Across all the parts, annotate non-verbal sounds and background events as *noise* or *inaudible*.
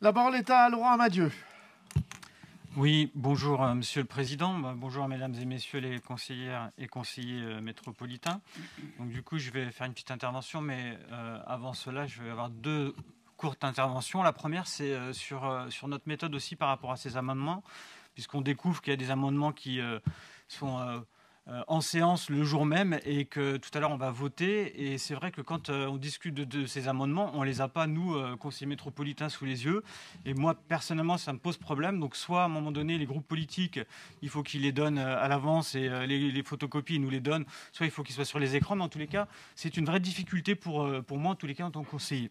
La parole est à Laurent Amadieu. Oui, bonjour euh, Monsieur le Président, bah, bonjour Mesdames et Messieurs les conseillères et conseillers euh, métropolitains. Donc du coup, je vais faire une petite intervention, mais euh, avant cela, je vais avoir deux courtes interventions. La première, c'est sur, sur notre méthode aussi par rapport à ces amendements, puisqu'on découvre qu'il y a des amendements qui sont euh, en séance le jour même et que tout à l'heure on va voter. Et c'est vrai que quand euh, on discute de, ces amendements, on les a pas, nous, euh, conseillers métropolitains, sous les yeux. Et moi, personnellement, ça me pose problème. Donc soit à un moment donné, les groupes politiques, il faut qu'ils les donnent à l'avance et les, photocopies, nous les donnent. Soit il faut qu'ils soient sur les écrans. Mais en tous les cas, c'est une vraie difficulté pour, pour moi, en tous les cas, en tant que conseiller.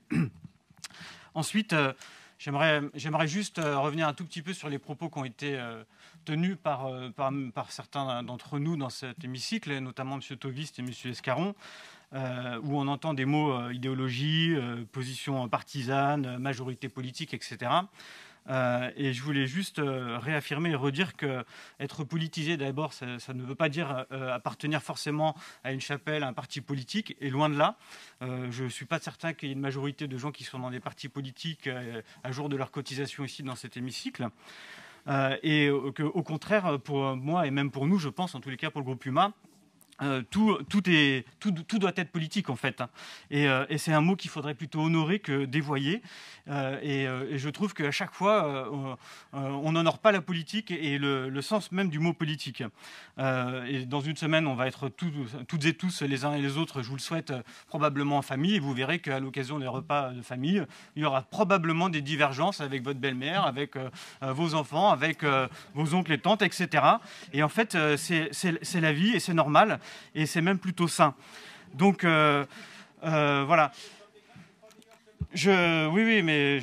*clears throat* Ensuite... J'aimerais juste euh, revenir un tout petit peu sur les propos qui ont été euh, tenus euh, par, certains d'entre nous dans cet hémicycle, notamment M. Tauviste et M. Escaron. où on entend des mots idéologie, position partisane, majorité politique, etc. Euh, et je voulais juste euh, réaffirmer et redire que être politisé d'abord, ça, ne veut pas dire euh, appartenir forcément à une chapelle, à un parti politique, et loin de là. je ne suis pas certain qu'il y ait une majorité de gens qui sont dans des partis politiques à jour de leur cotisation ici dans cet hémicycle. et qu'au au contraire, pour moi et même pour nous, je pense, en tous les cas pour le groupe humain, euh, tout, doit être politique en fait. Hein. Euh, et, c'est un mot qu'il faudrait plutôt honorer que dévoyer. Euh, et, je trouve qu'à chaque fois, on n'honore pas la politique et le, sens même du mot politique. et dans une semaine, on va être toutes et tous les uns et les autres, je vous le souhaite, probablement en famille. Et vous verrez qu'à l'occasion des repas de famille, il y aura probablement des divergences avec votre belle-mère, avec vos enfants, avec vos oncles et tantes, etc. Et en fait, c'est la vie et c'est normal et c'est même plutôt sain. Donc euh, euh, voilà. oui, oui, mais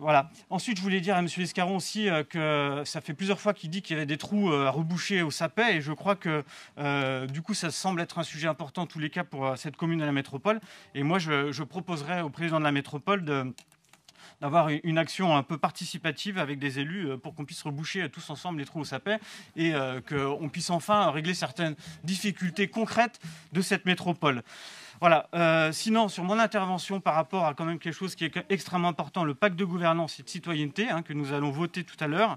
voilà. Ensuite, je voulais dire à M. Escaron aussi euh, que ça fait plusieurs fois qu'il dit qu'il y avait des trous à reboucher au Sapet, et je crois que du coup, ça semble être un sujet important en tous les cas pour cette commune et la métropole. Et moi, je, je proposerais au président de la métropole de d'avoir une action un peu participative avec des élus euh, pour qu'on puisse reboucher tous ensemble les trous au sapin et euh, qu'on puisse enfin régler certaines difficultés concrètes de cette métropole. Voilà. Euh, sinon, sur mon intervention par rapport à quand même quelque chose qui est extrêmement important, le pacte de gouvernance et de citoyenneté hein, que nous allons voter tout à l'heure.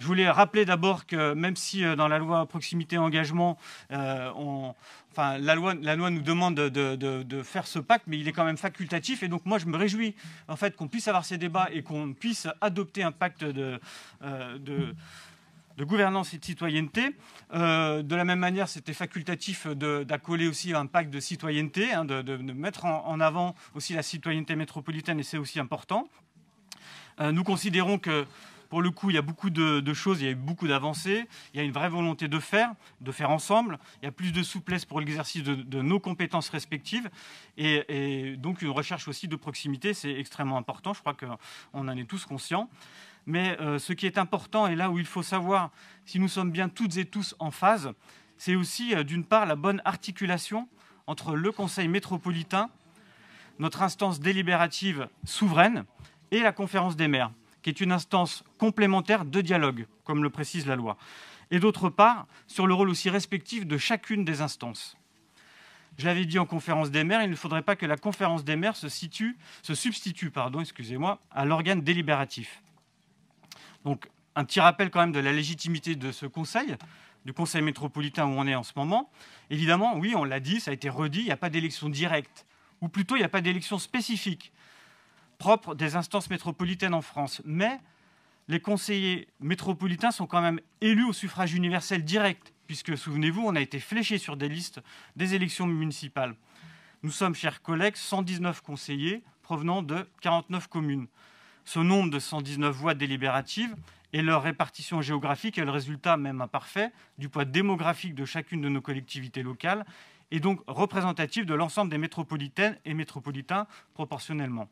Je voulais rappeler d'abord que même si euh, dans la loi proximité engagement, euh, enfin, la, loi, la loi nous demande de, faire ce pacte, mais il est quand même facultatif. Et donc moi, je me réjouis en fait qu'on puisse avoir ces débats et qu'on puisse adopter un pacte de, euh, de gouvernance et de citoyenneté. de la même manière, c'était facultatif d'accoler aussi un pacte de citoyenneté, hein, de, mettre en, avant aussi la citoyenneté métropolitaine, et c'est aussi important. nous considérons que pour le coup, il y a beaucoup de, choses, il y a eu beaucoup d'avancées, il y a une vraie volonté de faire, de faire ensemble, il y a plus de souplesse pour l'exercice de, nos compétences respectives, et, donc une recherche aussi de proximité, c'est extrêmement important, je crois qu'on en est tous conscients. Mais euh, ce qui est important, et là où il faut savoir si nous sommes bien toutes et tous en phase, c'est aussi euh, d'une part la bonne articulation entre le Conseil métropolitain, notre instance délibérative souveraine, et la conférence des maires qui est une instance complémentaire de dialogue, comme le précise la loi, et d'autre part sur le rôle aussi respectif de chacune des instances. Je l'avais dit en conférence des maires, il ne faudrait pas que la conférence des maires se, situe, se substitue pardon, excusez-moi, à l'organe délibératif. Donc, un petit rappel quand même de la légitimité de ce conseil, du conseil métropolitain où on est en ce moment. Évidemment, oui, on l'a dit, ça a été redit, il n'y a pas d'élection directe, ou plutôt il n'y a pas d'élection spécifique propres des instances métropolitaines en France. Mais les conseillers métropolitains sont quand même élus au suffrage universel direct, puisque, souvenez-vous, on a été fléchés sur des listes des élections municipales. Nous sommes, chers collègues, 119 conseillers provenant de 49 communes. Ce nombre de 119 voix délibératives et leur répartition géographique est le résultat, même imparfait, du poids démographique de chacune de nos collectivités locales et donc représentatif de l'ensemble des métropolitaines et métropolitains proportionnellement.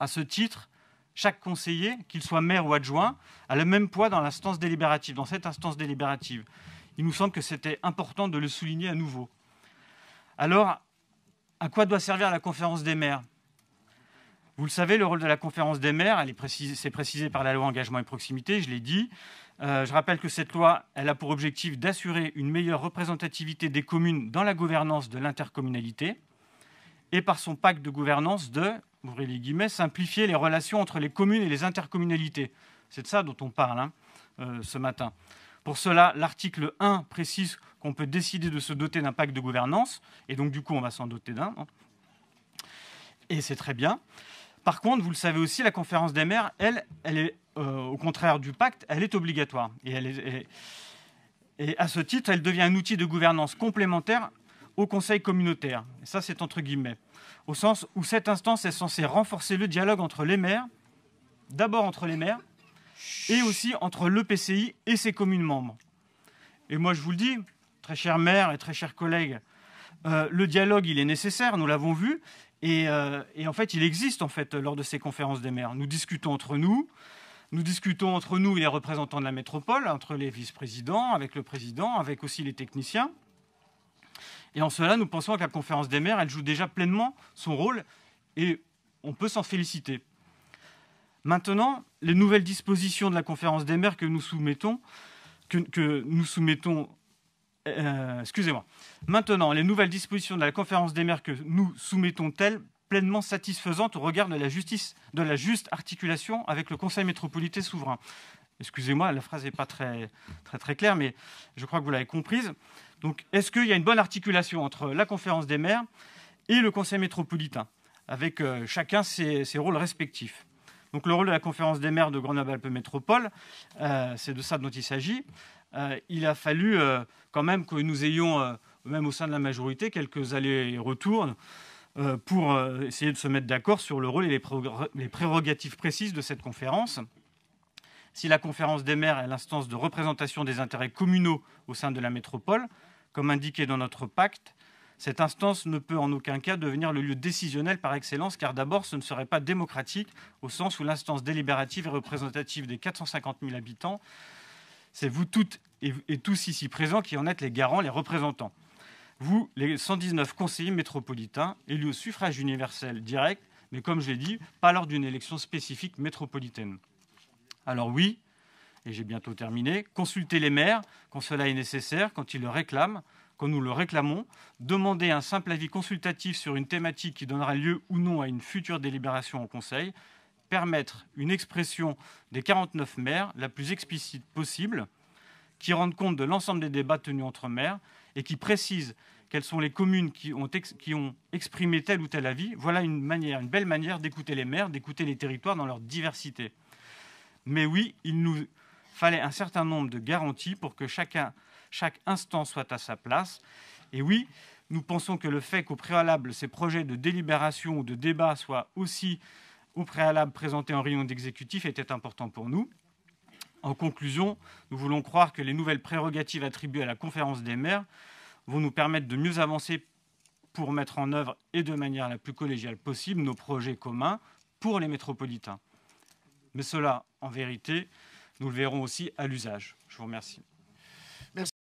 À ce titre, chaque conseiller, qu'il soit maire ou adjoint, a le même poids dans l'instance délibérative, dans cette instance délibérative. Il nous semble que c'était important de le souligner à nouveau. Alors, à quoi doit servir la conférence des maires Vous le savez, le rôle de la conférence des maires, c'est précisé, par la loi Engagement et Proximité, je l'ai dit. Euh, je rappelle que cette loi, elle a pour objectif d'assurer une meilleure représentativité des communes dans la gouvernance de l'intercommunalité et par son pacte de gouvernance de les guillemets, simplifier les relations entre les communes et les intercommunalités. C'est de ça dont on parle hein, euh, ce matin. Pour cela, l'article 1 précise qu'on peut décider de se doter d'un pacte de gouvernance, et donc du coup on va s'en doter d'un. Hein. Et c'est très bien. Par contre, vous le savez aussi, la conférence des maires, elle, elle est, euh, au contraire du pacte, elle est obligatoire. et à ce titre, elle devient un outil de gouvernance complémentaire au Conseil communautaire. ça, c'est entre guillemets. Au sens où cette instance est censée renforcer le dialogue entre les maires, d'abord entre les maires, et aussi entre le PCI et ses communes membres. Et moi, je vous le dis, très chers maires et très chers collègues, euh, le dialogue, il est nécessaire, nous l'avons vu, et, euh, et, en fait, il existe en fait lors de ces conférences des maires. Nous discutons entre nous, nous discutons entre nous et les représentants de la métropole, entre les vice-présidents, avec le président, avec aussi les techniciens. Et en cela, nous pensons que la conférence des maires, elle joue déjà pleinement son rôle et on peut s'en féliciter. Maintenant, les nouvelles dispositions de la conférence des maires que nous soumettons, que, nous soumettons, euh, excusez-moi. Maintenant, les nouvelles dispositions de la conférence des maires que nous soumettons telles, pleinement satisfaisantes au regard de la justice, de la juste articulation avec le Conseil métropolitain souverain. Excusez-moi, la phrase n'est pas très, très, très claire, mais je crois que vous l'avez comprise. Donc, est-ce qu'il y a une bonne articulation entre la conférence des maires et le conseil métropolitain, avec euh, chacun ses, rôles respectifs Donc, le rôle de la conférence des maires de Grenoble-Alpes Métropole, euh, c'est de ça dont il s'agit. Euh, il a fallu quand même que nous ayons, même au sein de la majorité, quelques allers-retours pour essayer de se mettre d'accord sur le rôle et les, prérogatives précises de cette conférence si la conférence des maires est l'instance de représentation des intérêts communaux au sein de la métropole, comme indiqué dans notre pacte, cette instance ne peut en aucun cas devenir le lieu décisionnel par excellence, car d'abord ce ne serait pas démocratique, au sens où l'instance délibérative et représentative des 450 000 habitants, c'est vous toutes et tous ici présents qui en êtes les garants, les représentants. Vous, les 119 conseillers métropolitains, élus au suffrage universel direct, mais comme je l'ai dit, pas lors d'une élection spécifique métropolitaine. Alors oui, et j'ai bientôt terminé, consulter les maires quand cela est nécessaire, quand ils le réclament, quand nous le réclamons, demander un simple avis consultatif sur une thématique qui donnera lieu ou non à une future délibération au Conseil, permettre une expression des 49 maires la plus explicite possible, qui rende compte de l'ensemble des débats tenus entre maires et qui précise quelles sont les communes qui ont, exprimé tel ou tel avis. Voilà une manière, une belle manière d'écouter les maires, d'écouter les territoires dans leur diversité. Mais oui, il nous fallait un certain nombre de garanties pour que chacun, chaque instant soit à sa place. Et oui, nous pensons que le fait qu'au préalable, ces projets de délibération ou de débat soient aussi au préalable présentés en réunion d'exécutif était important pour nous. En conclusion, nous voulons croire que les nouvelles prérogatives attribuées à la conférence des maires vont nous permettre de mieux avancer pour mettre en œuvre et de manière la plus collégiale possible nos projets communs pour les métropolitains. Mais cela en vérité, nous le verrons aussi à l'usage. Je vous remercie.